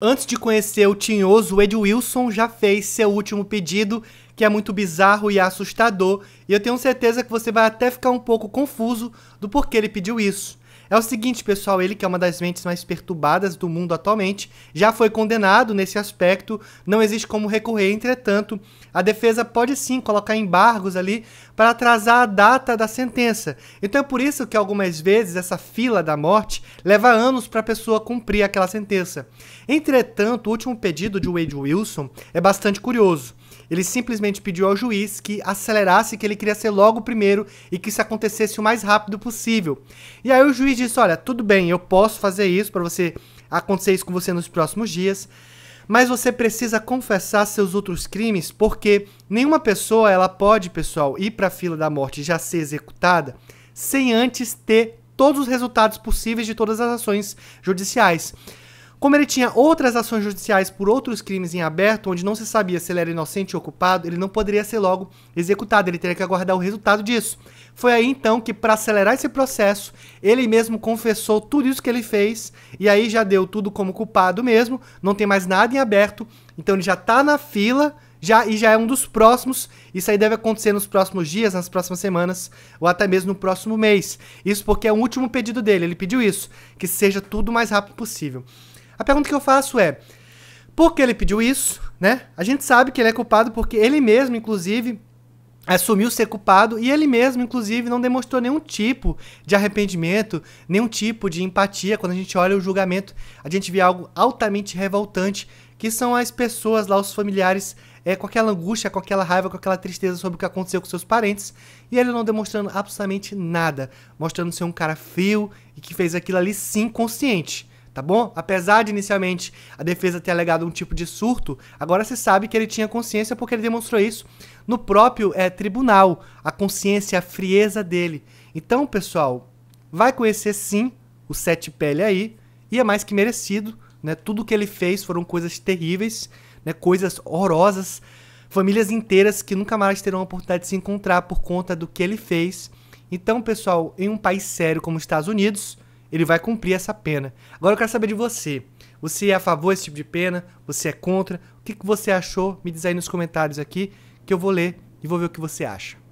Antes de conhecer o tinhoso, Ed Wilson já fez seu último pedido, que é muito bizarro e assustador, e eu tenho certeza que você vai até ficar um pouco confuso do porquê ele pediu isso. É o seguinte, pessoal, ele que é uma das mentes mais perturbadas do mundo atualmente, já foi condenado nesse aspecto, não existe como recorrer, entretanto, a defesa pode sim colocar embargos ali para atrasar a data da sentença. Então é por isso que algumas vezes essa fila da morte leva anos para a pessoa cumprir aquela sentença. Entretanto, o último pedido de Wade Wilson é bastante curioso. Ele simplesmente pediu ao juiz que acelerasse, que ele queria ser logo o primeiro e que isso acontecesse o mais rápido possível. E aí o juiz disse: Olha, tudo bem, eu posso fazer isso para você acontecer isso com você nos próximos dias, mas você precisa confessar seus outros crimes, porque nenhuma pessoa ela pode, pessoal, ir para a fila da morte e já ser executada sem antes ter todos os resultados possíveis de todas as ações judiciais. Como ele tinha outras ações judiciais por outros crimes em aberto, onde não se sabia se ele era inocente ou culpado, ele não poderia ser logo executado, ele teria que aguardar o resultado disso. Foi aí então que, para acelerar esse processo, ele mesmo confessou tudo isso que ele fez, e aí já deu tudo como culpado mesmo, não tem mais nada em aberto, então ele já está na fila já e já é um dos próximos. Isso aí deve acontecer nos próximos dias, nas próximas semanas ou até mesmo no próximo mês. Isso porque é o último pedido dele. Ele pediu isso, que seja tudo o mais rápido possível. A pergunta que eu faço é: por que ele pediu isso? Né? A gente sabe que ele é culpado porque ele mesmo, inclusive, assumiu ser culpado e ele mesmo, inclusive, não demonstrou nenhum tipo de arrependimento, nenhum tipo de empatia. Quando a gente olha o julgamento, a gente vê algo altamente revoltante, que são as pessoas lá, os familiares, é, com aquela angústia, com aquela raiva, com aquela tristeza sobre o que aconteceu com seus parentes, e ele não demonstrando absolutamente nada, mostrando ser um cara frio e que fez aquilo ali sim consciente tá bom? Apesar de inicialmente a defesa ter alegado um tipo de surto, agora se sabe que ele tinha consciência porque ele demonstrou isso no próprio é, tribunal, a consciência, a frieza dele. Então, pessoal, vai conhecer sim o Sete Pele aí, e é mais que merecido, né? Tudo que ele fez foram coisas terríveis, né? coisas horrorosas, famílias inteiras que nunca mais terão a oportunidade de se encontrar por conta do que ele fez. Então, pessoal, em um país sério como os Estados Unidos, ele vai cumprir essa pena. Agora eu quero saber de você. Você é a favor desse tipo de pena? Você é contra? O que, que você achou? Me diz aí nos comentários aqui que eu vou ler e vou ver o que você acha.